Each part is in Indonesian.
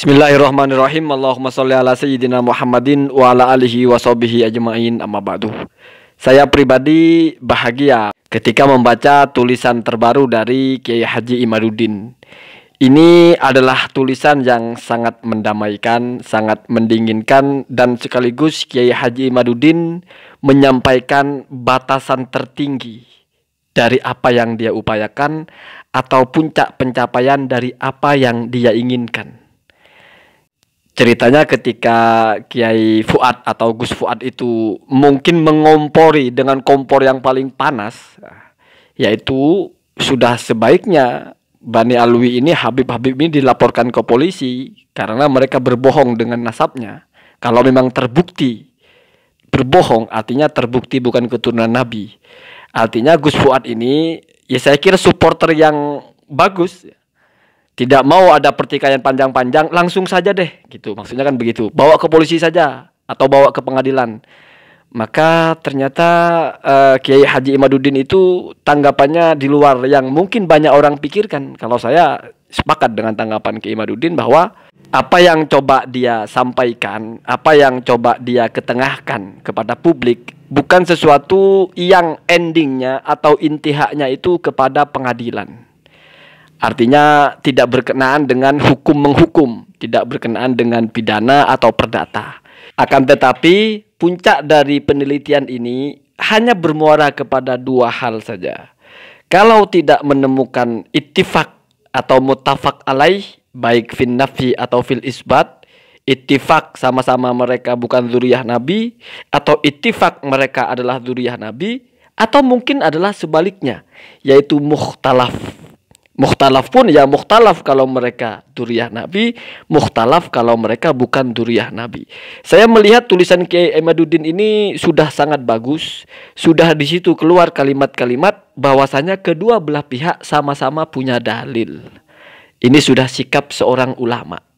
Bismillahirrahmanirrahim. Allahumma sholli ala sayyidina Muhammadin wa ala alihi wa sahbihi ajmain amma ba'du. Saya pribadi bahagia ketika membaca tulisan terbaru dari Kiai Haji Imaduddin. Ini adalah tulisan yang sangat mendamaikan, sangat mendinginkan dan sekaligus Kiai Haji Imaduddin menyampaikan batasan tertinggi dari apa yang dia upayakan atau puncak pencapaian dari apa yang dia inginkan ceritanya ketika Kiai Fuad atau Gus Fuad itu mungkin mengompori dengan kompor yang paling panas yaitu sudah sebaiknya Bani Alwi ini Habib-Habib ini dilaporkan ke polisi karena mereka berbohong dengan nasabnya kalau memang terbukti berbohong artinya terbukti bukan keturunan Nabi artinya Gus Fuad ini ya saya kira supporter yang bagus tidak mau ada pertikaian panjang-panjang, langsung saja deh gitu. Maksudnya kan begitu. Bawa ke polisi saja atau bawa ke pengadilan. Maka ternyata uh, Kiai Haji Imaduddin itu tanggapannya di luar yang mungkin banyak orang pikirkan. Kalau saya sepakat dengan tanggapan Kiai Imaduddin bahwa apa yang coba dia sampaikan, apa yang coba dia ketengahkan kepada publik bukan sesuatu yang endingnya atau intihaknya itu kepada pengadilan Artinya tidak berkenaan dengan hukum menghukum, tidak berkenaan dengan pidana atau perdata. Akan tetapi puncak dari penelitian ini hanya bermuara kepada dua hal saja. Kalau tidak menemukan ittifak atau mutafak alaih baik fil nafi atau fil isbat ittifak sama-sama mereka bukan zuriyah nabi atau ittifak mereka adalah zuriyah nabi atau mungkin adalah sebaliknya yaitu mukhtalaf Mukhtalaf pun ya mukhtalaf kalau mereka duriah Nabi, mukhtalaf kalau mereka bukan duriah Nabi. Saya melihat tulisan Kiai Emaduddin ini sudah sangat bagus, sudah di situ keluar kalimat-kalimat bahwasanya kedua belah pihak sama-sama punya dalil. Ini sudah sikap seorang ulama.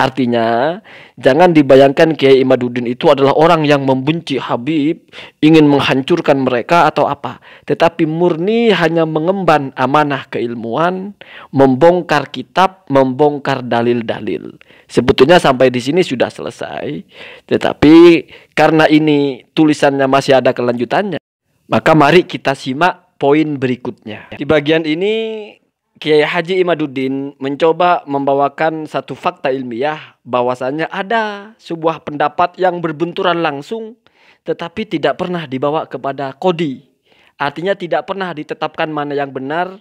Artinya, jangan dibayangkan Kiai Imaduddin itu adalah orang yang membenci Habib, ingin menghancurkan mereka atau apa. Tetapi murni hanya mengemban amanah keilmuan, membongkar kitab, membongkar dalil-dalil. Sebetulnya sampai di sini sudah selesai. Tetapi karena ini tulisannya masih ada kelanjutannya, maka mari kita simak poin berikutnya. Di bagian ini Kiai Haji Imaduddin mencoba membawakan satu fakta ilmiah bahwasanya ada sebuah pendapat yang berbenturan langsung tetapi tidak pernah dibawa kepada kodi. Artinya tidak pernah ditetapkan mana yang benar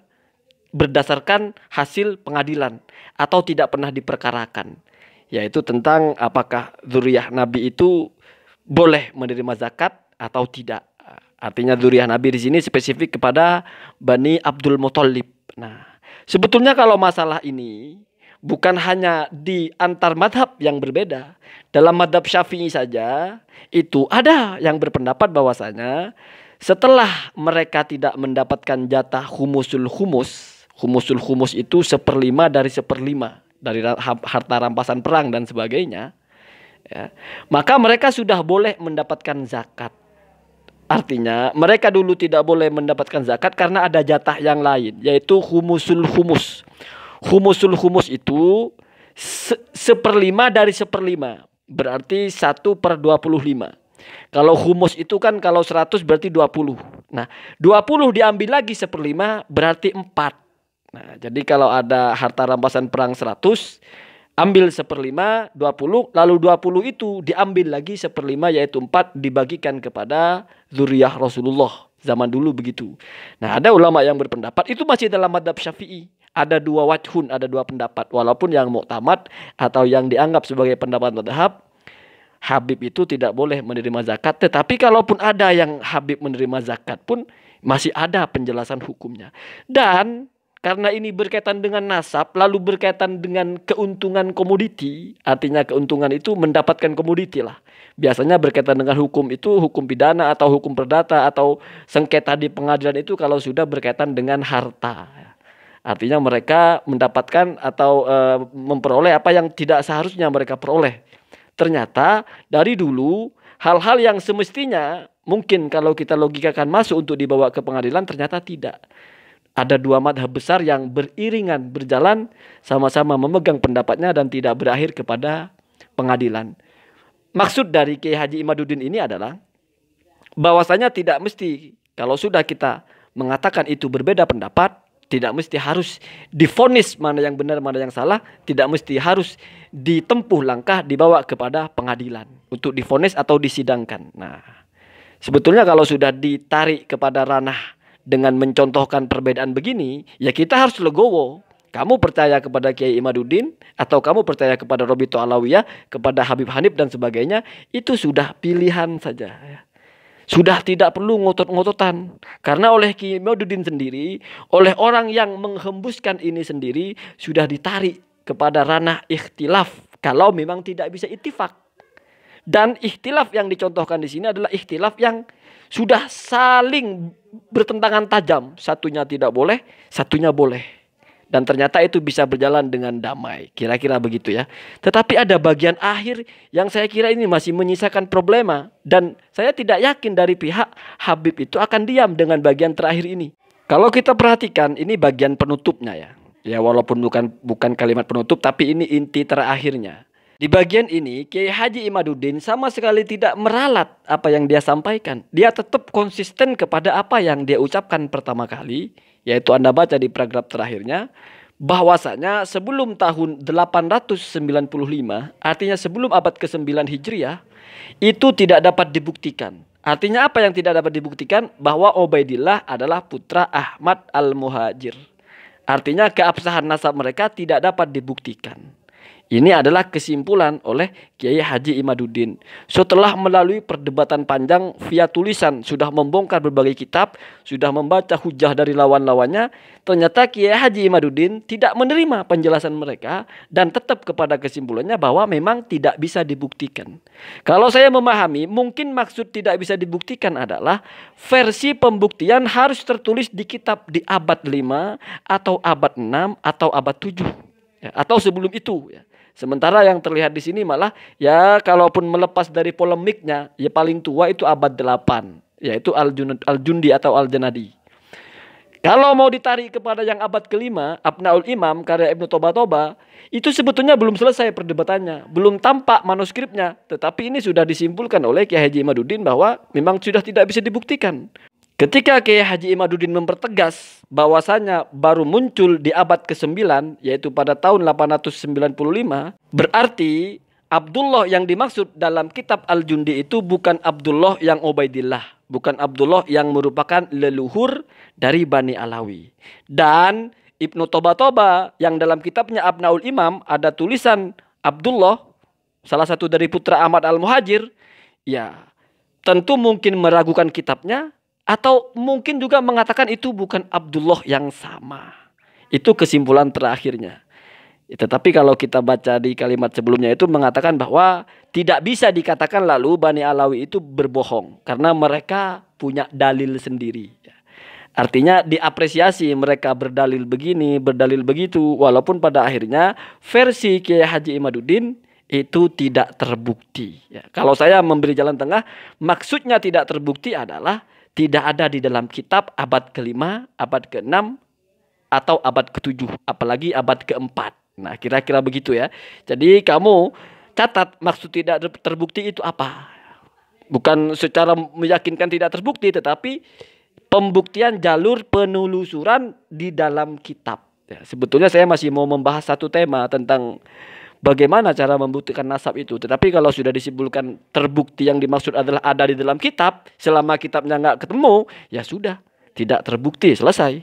berdasarkan hasil pengadilan atau tidak pernah diperkarakan yaitu tentang apakah zuriyah nabi itu boleh menerima zakat atau tidak. Artinya zuriyah nabi di sini spesifik kepada Bani Abdul Muthalib. Nah, Sebetulnya kalau masalah ini bukan hanya di antar madhab yang berbeda. Dalam madhab syafi'i saja itu ada yang berpendapat bahwasanya setelah mereka tidak mendapatkan jatah humusul humus, humusul humus itu seperlima dari seperlima dari harta rampasan perang dan sebagainya, ya, maka mereka sudah boleh mendapatkan zakat. Artinya mereka dulu tidak boleh mendapatkan zakat karena ada jatah yang lain yaitu humusul humus. Humusul humus itu se seperlima dari seperlima berarti satu per dua puluh lima Kalau humus itu kan kalau seratus berarti dua puluh Nah dua puluh diambil lagi seperlima berarti empat Nah jadi kalau ada harta rampasan perang seratus ambil seperlima 20 lalu 20 itu diambil lagi seperlima yaitu 4 dibagikan kepada zuriyah Rasulullah zaman dulu begitu nah ada ulama yang berpendapat itu masih dalam madhab syafi'i ada dua wajhun ada dua pendapat walaupun yang muktamad atau yang dianggap sebagai pendapat madhab Habib itu tidak boleh menerima zakat tetapi kalaupun ada yang Habib menerima zakat pun masih ada penjelasan hukumnya dan karena ini berkaitan dengan nasab lalu berkaitan dengan keuntungan komoditi artinya keuntungan itu mendapatkan komoditi lah biasanya berkaitan dengan hukum itu hukum pidana atau hukum perdata atau sengketa di pengadilan itu kalau sudah berkaitan dengan harta artinya mereka mendapatkan atau e, memperoleh apa yang tidak seharusnya mereka peroleh ternyata dari dulu hal-hal yang semestinya mungkin kalau kita logikakan masuk untuk dibawa ke pengadilan ternyata tidak ada dua madhab besar yang beriringan berjalan sama-sama memegang pendapatnya dan tidak berakhir kepada pengadilan. Maksud dari Kiai Haji Imaduddin ini adalah bahwasanya tidak mesti kalau sudah kita mengatakan itu berbeda pendapat, tidak mesti harus difonis mana yang benar mana yang salah, tidak mesti harus ditempuh langkah dibawa kepada pengadilan untuk difonis atau disidangkan. Nah, sebetulnya kalau sudah ditarik kepada ranah dengan mencontohkan perbedaan begini, ya kita harus legowo. Kamu percaya kepada Kiai Imaduddin atau kamu percaya kepada Robito Alawiyah, kepada Habib Hanif dan sebagainya, itu sudah pilihan saja. Ya. Sudah tidak perlu ngotot-ngototan. Karena oleh Kiai Imaduddin sendiri, oleh orang yang menghembuskan ini sendiri sudah ditarik kepada ranah ikhtilaf kalau memang tidak bisa itifak. Dan ikhtilaf yang dicontohkan di sini adalah ikhtilaf yang sudah saling bertentangan tajam. Satunya tidak boleh, satunya boleh. Dan ternyata itu bisa berjalan dengan damai. Kira-kira begitu ya. Tetapi ada bagian akhir yang saya kira ini masih menyisakan problema. Dan saya tidak yakin dari pihak Habib itu akan diam dengan bagian terakhir ini. Kalau kita perhatikan ini bagian penutupnya ya. Ya walaupun bukan bukan kalimat penutup tapi ini inti terakhirnya. Di bagian ini, Kiai Haji Imaduddin sama sekali tidak meralat apa yang dia sampaikan. Dia tetap konsisten kepada apa yang dia ucapkan pertama kali, yaitu Anda baca di paragraf terakhirnya, bahwasanya sebelum tahun 895, artinya sebelum abad ke-9 Hijriah, itu tidak dapat dibuktikan. Artinya apa yang tidak dapat dibuktikan? Bahwa Ubaidillah adalah putra Ahmad Al-Muhajir. Artinya keabsahan nasab mereka tidak dapat dibuktikan. Ini adalah kesimpulan oleh Kiai Haji Imaduddin. Setelah melalui perdebatan panjang via tulisan, sudah membongkar berbagai kitab, sudah membaca hujah dari lawan-lawannya, ternyata Kiai Haji Imaduddin tidak menerima penjelasan mereka dan tetap kepada kesimpulannya bahwa memang tidak bisa dibuktikan. Kalau saya memahami, mungkin maksud tidak bisa dibuktikan adalah versi pembuktian harus tertulis di kitab di abad 5 atau abad 6 atau abad 7 ya, atau sebelum itu ya. Sementara yang terlihat di sini malah ya kalaupun melepas dari polemiknya ya paling tua itu abad 8 yaitu Al-Jundi atau Al-Janadi. Kalau mau ditarik kepada yang abad kelima, Abnaul Imam karya Ibnu Toba-Toba, itu sebetulnya belum selesai perdebatannya, belum tampak manuskripnya, tetapi ini sudah disimpulkan oleh Kiai Haji Madudin bahwa memang sudah tidak bisa dibuktikan. Ketika Kiai Haji Imaduddin mempertegas bahwasanya baru muncul di abad ke-9 yaitu pada tahun 895, berarti Abdullah yang dimaksud dalam kitab Al-Jundi itu bukan Abdullah yang Ubaidillah, bukan Abdullah yang merupakan leluhur dari Bani Alawi. Dan Ibnu Toba-Toba yang dalam kitabnya Abnaul Imam ada tulisan Abdullah salah satu dari putra Ahmad Al-Muhajir, ya tentu mungkin meragukan kitabnya atau mungkin juga mengatakan itu bukan Abdullah yang sama. Itu kesimpulan terakhirnya. Ya, tetapi kalau kita baca di kalimat sebelumnya itu mengatakan bahwa tidak bisa dikatakan lalu Bani Alawi itu berbohong karena mereka punya dalil sendiri. Ya. Artinya diapresiasi mereka berdalil begini, berdalil begitu walaupun pada akhirnya versi Kiai Haji Imaduddin itu tidak terbukti. Ya. kalau saya memberi jalan tengah, maksudnya tidak terbukti adalah tidak ada di dalam kitab abad kelima, abad keenam, atau abad ketujuh, apalagi abad keempat. Nah, kira-kira begitu ya. Jadi kamu catat maksud tidak terbukti itu apa? Bukan secara meyakinkan tidak terbukti, tetapi pembuktian jalur penelusuran di dalam kitab. Ya, sebetulnya saya masih mau membahas satu tema tentang bagaimana cara membuktikan nasab itu. Tetapi kalau sudah disimpulkan terbukti yang dimaksud adalah ada di dalam kitab, selama kitabnya nggak ketemu, ya sudah, tidak terbukti, selesai.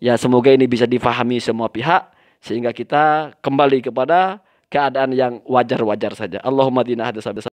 Ya semoga ini bisa difahami semua pihak sehingga kita kembali kepada keadaan yang wajar-wajar saja. Allahumma dina hadza